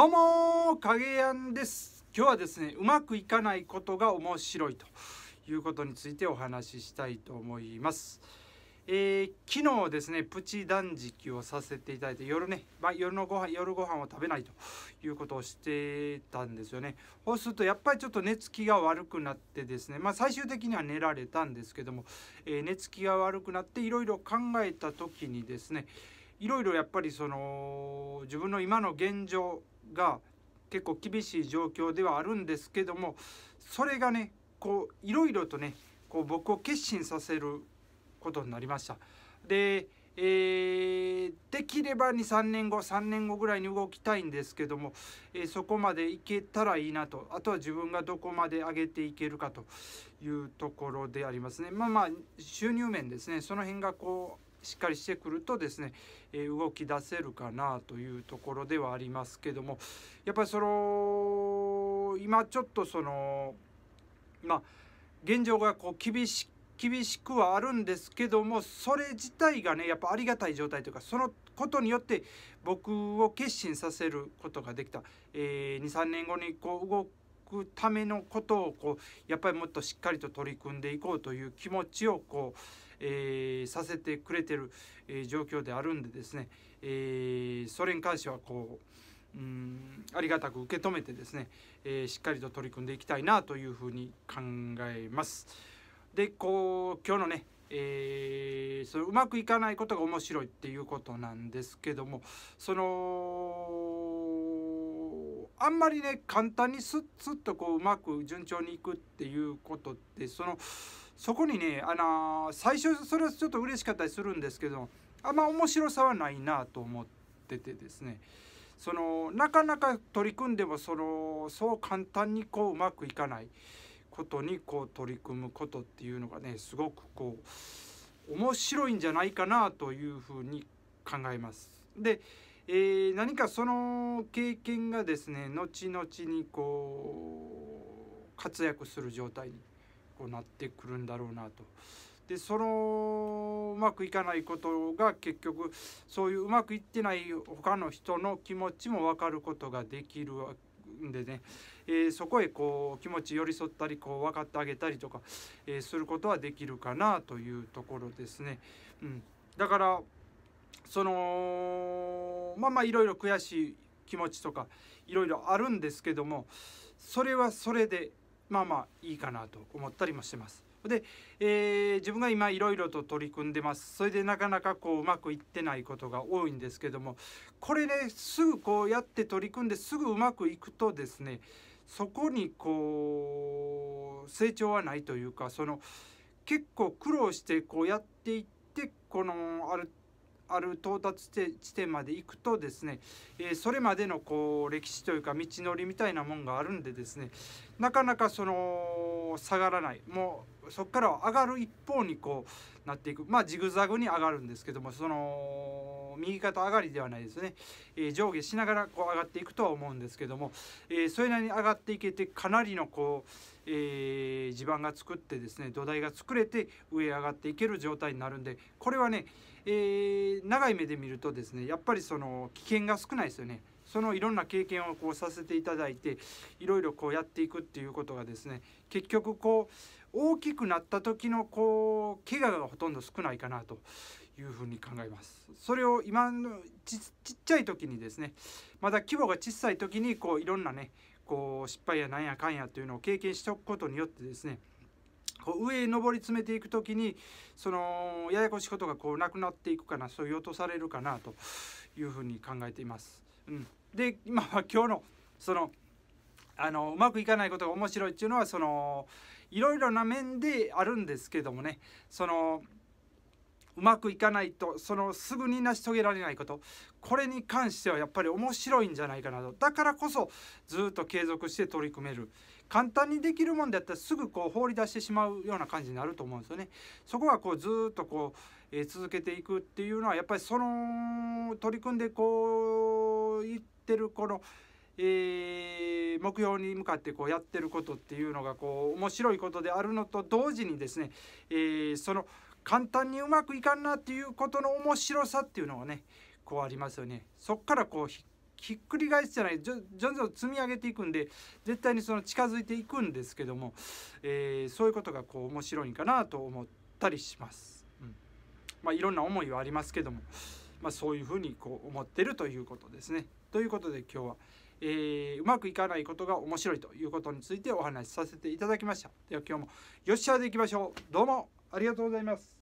どうも影やんです今日はですねうまくいかないことが面白いということについてお話ししたいと思います、えー、昨日ですねプチ断食をさせていただいて夜ね、まあ、夜のご飯夜ご飯を食べないということをしてたんですよねそうするとやっぱりちょっと寝つきが悪くなってですねまあ最終的には寝られたんですけども、えー、寝つきが悪くなっていろいろ考えた時にですねいろいろやっぱりその自分の今の現状が結構厳しい状況ではあるんですけどもそれがねこういろいろとねこう僕を決心させることになりました。で、えー、できれば23年後3年後ぐらいに動きたいんですけども、えー、そこまでいけたらいいなとあとは自分がどこまで上げていけるかというところでありますね。まあまあ収入面ですねその辺がこうしっかりしてくるとですね、え動き出せるかなというところではありますけどもやっぱりその今ちょっとそのまあ現状がこう厳し厳しくはあるんですけどもそれ自体がねやっぱありがたい状態というかそのことによって僕を決心させることができた、えー、23年後にこう動くくためのことをこうやっぱりもっとしっかりと取り組んでいこうという気持ちをこう、えー、させてくれてる、えー、状況であるんでですね、えー、それに関してはこううんありがたく受け止めてですね、えしっかりと取り組んでいきたいなというふうに考えます。でこう今日のねえー、そのうまくいかないことが面白いっていうことなんですけどもそのあんまりね簡単にスッスッとこううまく順調にいくっていうことってそのそこにねあのー、最初それはちょっと嬉しかったりするんですけどあんま面白さはないなと思っててですねそのなかなか取り組んでもそのそう簡単にこううまくいかないことにこう取り組むことっていうのがねすごくこう面白いんじゃないかなというふうに考えます。でえー、何かその経験がですね後々にこう活躍する状態にこうなってくるんだろうなと。でそのうまくいかないことが結局そういううまくいってない他の人の気持ちも分かることができるんでね、えー、そこへこう気持ち寄り添ったりこう分かってあげたりとか、えー、することはできるかなというところですね。うん、だからそのまあまあいろいろ悔しい気持ちとかいろいろあるんですけどもそれはそれでまあまあいいかなと思ったりもしてます。で、えー、自分が今いろいろと取り組んでますそれでなかなかこううまくいってないことが多いんですけどもこれねすぐこうやって取り組んですぐうまくいくとですねそこにこう成長はないというかその結構苦労してこうやっていってこのあるある到達地点まで行くとですね、えそれまでのこう歴史というか道のりみたいなもんがあるんでですねなかなかその下がらないもうそこから上がる一方にこうなっていくまあジグザグに上がるんですけどもその右肩上がりではないですね、えー、上下しながらこう上がっていくとは思うんですけども、えー、それなりに上がっていけてかなりのこう、えー、地盤が作ってですね土台が作れて上上がっていける状態になるんでこれはね、え長い目で見るとですねやっぱりその危険が少ないですよね。そのいろんな経験をこうさせていただいていろいろこうやっていくっていうことがですね結局こう大きくなった時のこう怪我がほとんど少ないかなというふうに考えますそれを今のちっちゃい時にですねまだ規模が小さい時にこういろんなねこう失敗やなんやかんやというのを経験しておくことによってですねこう上へ上り詰めていく時にそのややこしいことがこうなくなっていくかなそう落とされるかなというふうに考えています。うん、で今は今日のそのあのうまくいかないことが面白いっていうのはそのいろいろな面であるんですけどもねそのうまくいかないとそのすぐに成し遂げられないことこれに関してはやっぱり面白いんじゃないかなとだからこそずっと継続して取り組める簡単にできるもんだったらすぐこう放り出してしまうような感じになると思うんですよね。そこはこうずっとこう、えー、続けていくっていうのはやっぱりその取り組んでこうと言ってるこの、えー、目標に向かってこうやってることっていうのがこう面白いことであるのと同時にですね、えー、その簡単にうまくいかんなっていうことの面白さっていうのがねこうありますよね。そっからこうひっくり返すじゃない徐々に積み上げていくんで絶対にその近づいていくんですけども、えー、そういうことがこう面白いんかなと思ったりします。うんまあ、いろんな思いはありますけども。まあ、そういうふうにこう思ってるということですね。ということで今日は、えー、うまくいかないことが面白いということについてお話しさせていただきました。では今日もよっしゃでいきましょう。どうもありがとうございます。